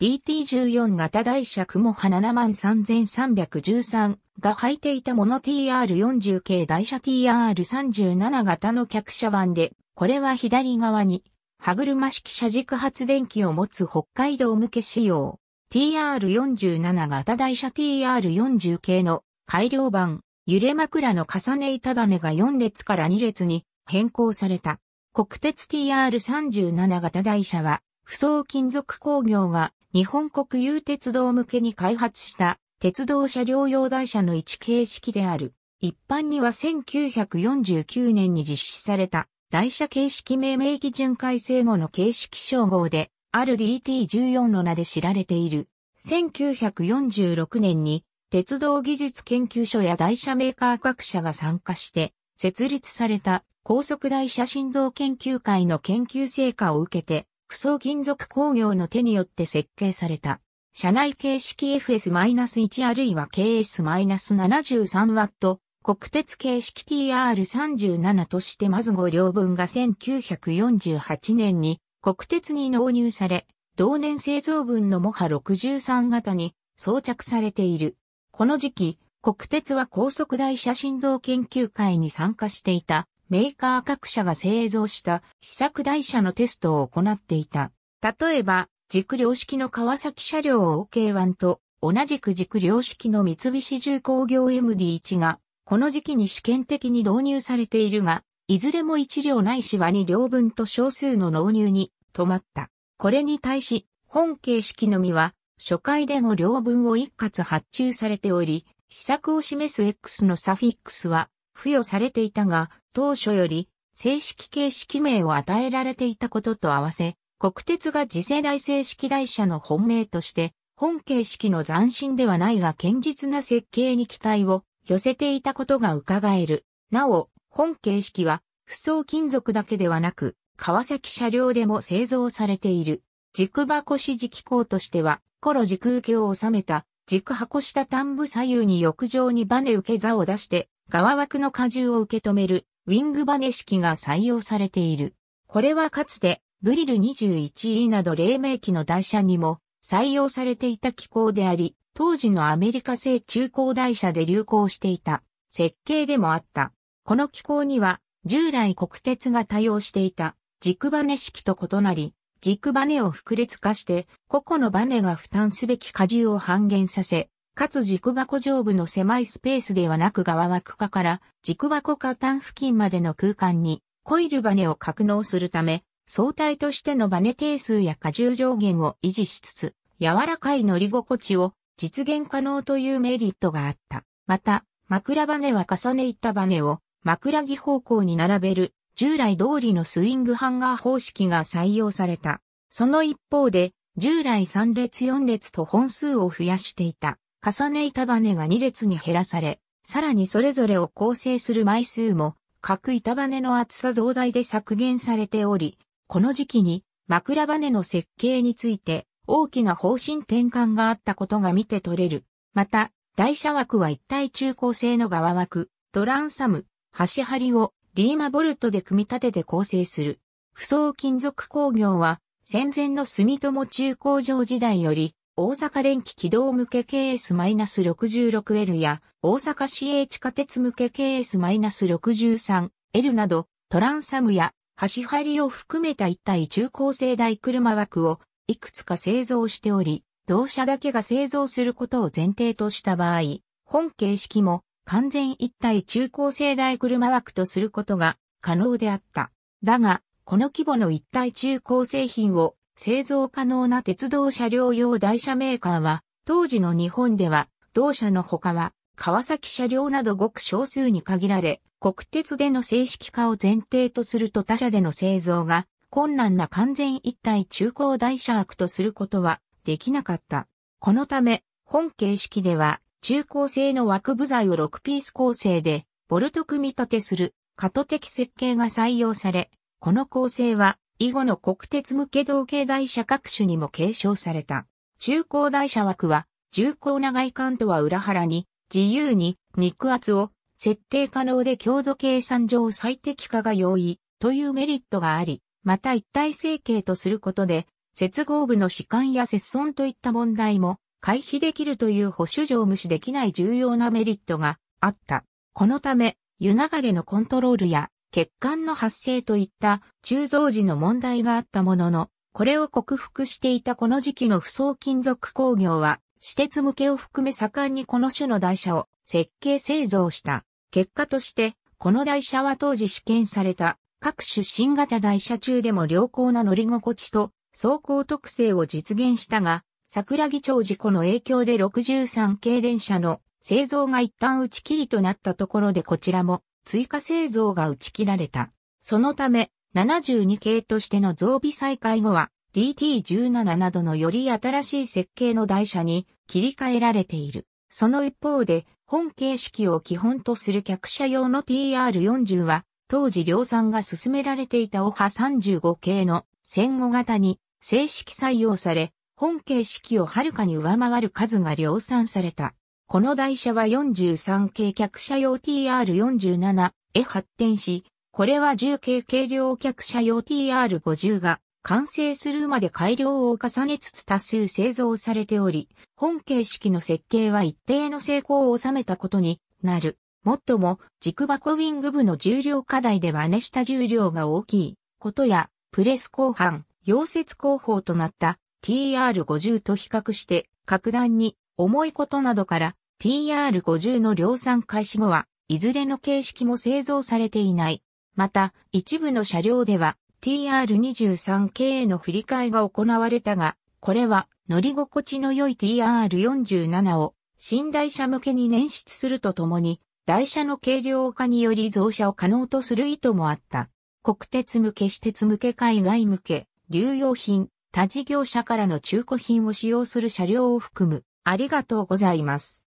DT14 型台車雲波73313が履いていたもの TR40 系台車 TR37 型の客車版で、これは左側に歯車式車軸発電機を持つ北海道向け仕様。TR47 型台車 TR40 系の改良版、揺れ枕の重ね板バネが4列から2列に変更された。国鉄 TR37 型台車は、不装金属工業が日本国有鉄道向けに開発した鉄道車両用台車の一形式である。一般には1949年に実施された台車形式命名基準改正後の形式称号で、ある DT14 の名で知られている。1946年に鉄道技術研究所や台車メーカー各社が参加して設立された高速台車振動研究会の研究成果を受けて不装金属工業の手によって設計された。社内形式 FS-1 あるいは KS-73W、国鉄形式 TR37 としてまず5両分が1948年に国鉄に納入され、同年製造分のモハ63型に装着されている。この時期、国鉄は高速台車振動研究会に参加していたメーカー各社が製造した試作台車のテストを行っていた。例えば、軸量式の川崎車両 OK1 と同じく軸量式の三菱重工業 MD1 が、この時期に試験的に導入されているが、いずれも1両ないしは2両分と少数の納入に止まった。これに対し、本形式のみは、初回で5両分を一括発注されており、試作を示す X のサフィックスは付与されていたが、当初より正式形式名を与えられていたことと合わせ、国鉄が次世代正式台車の本命として、本形式の斬新ではないが堅実な設計に期待を寄せていたことが伺える。なお、本形式は、不装金属だけではなく、川崎車両でも製造されている。軸箱支磁機構としては、ロ軸受けを収めた、軸箱下端部左右に浴場にバネ受け座を出して、側枠の荷重を受け止める、ウィングバネ式が採用されている。これはかつて、ブリル 21E など黎明期の台車にも採用されていた機構であり、当時のアメリカ製中高台車で流行していた設計でもあった。この機構には従来国鉄が対応していた軸バネ式と異なり、軸バネを複列化して個々のバネが負担すべき荷重を半減させ、かつ軸箱上部の狭いスペースではなく側枠下から軸箱下端付近までの空間にコイルバネを格納するため、相対としてのバネ定数や荷重上限を維持しつつ、柔らかい乗り心地を実現可能というメリットがあった。また、枕バネは重ねいったバネを枕木方向に並べる従来通りのスイングハンガー方式が採用された。その一方で、従来3列4列と本数を増やしていた。重ね板バネが2列に減らされ、さらにそれぞれを構成する枚数も、各板バネの厚さ増大で削減されており、この時期に枕バネの設計について大きな方針転換があったことが見て取れる。また、台車枠は一体中高性の側枠、ドランサム、端張りをリーマボルトで組み立てて構成する。不層金属工業は戦前の住友中工場時代より大阪電気軌道向け KS-66L や大阪市営地下鉄向け KS-63L などトランサムや橋張りを含めた一体中高生大車枠をいくつか製造しており、同社だけが製造することを前提とした場合、本形式も完全一体中高生大車枠とすることが可能であった。だが、この規模の一体中高製品を製造可能な鉄道車両用台車メーカーは、当時の日本では、同社の他は、川崎車両などごく少数に限られ、国鉄での正式化を前提とすると他社での製造が困難な完全一体中高台車悪とすることはできなかった。このため、本形式では中高製の枠部材を6ピース構成でボルト組み立てする過渡的設計が採用され、この構成は以後の国鉄向け同型台車各種にも継承された。中高台車枠は、重厚な外観とは裏腹に、自由に肉厚を設定可能で強度計算上最適化が容易というメリットがあり、また一体成形とすることで、接合部の弛緩や接損といった問題も回避できるという保守上無視できない重要なメリットがあった。このため、湯流れのコントロールや血管の発生といった鋳造時の問題があったものの、これを克服していたこの時期の不装金属工業は、私鉄向けを含め盛んにこの種の台車を設計製造した。結果として、この台車は当時試験された各種新型台車中でも良好な乗り心地と走行特性を実現したが、桜木町事故の影響で63系電車の製造が一旦打ち切りとなったところでこちらも追加製造が打ち切られた。そのため、72系としての増備再開後は、DT17 などのより新しい設計の台車に切り替えられている。その一方で、本形式を基本とする客車用の TR40 は、当時量産が進められていたオハ35系の戦後型に正式採用され、本形式をはるかに上回る数が量産された。この台車は43系客車用 TR47 へ発展し、これは10系軽量客車用 TR50 が完成するまで改良を重ねつつ多数製造されており、本形式の設計は一定の成功を収めたことになる。もっとも、軸箱ウィング部の重量課題で真似した重量が大きいことや、プレス後半、溶接工法となった TR50 と比較して、格段に重いことなどから TR50 の量産開始後は、いずれの形式も製造されていない。また、一部の車両では TR23 系への振り替えが行われたが、これは乗り心地の良い TR47 を新台車向けに捻出するとともに、台車の軽量化により増車を可能とする意図もあった。国鉄向け私鉄向け海外向け、流用品、他事業者からの中古品を使用する車両を含むありがとうございます。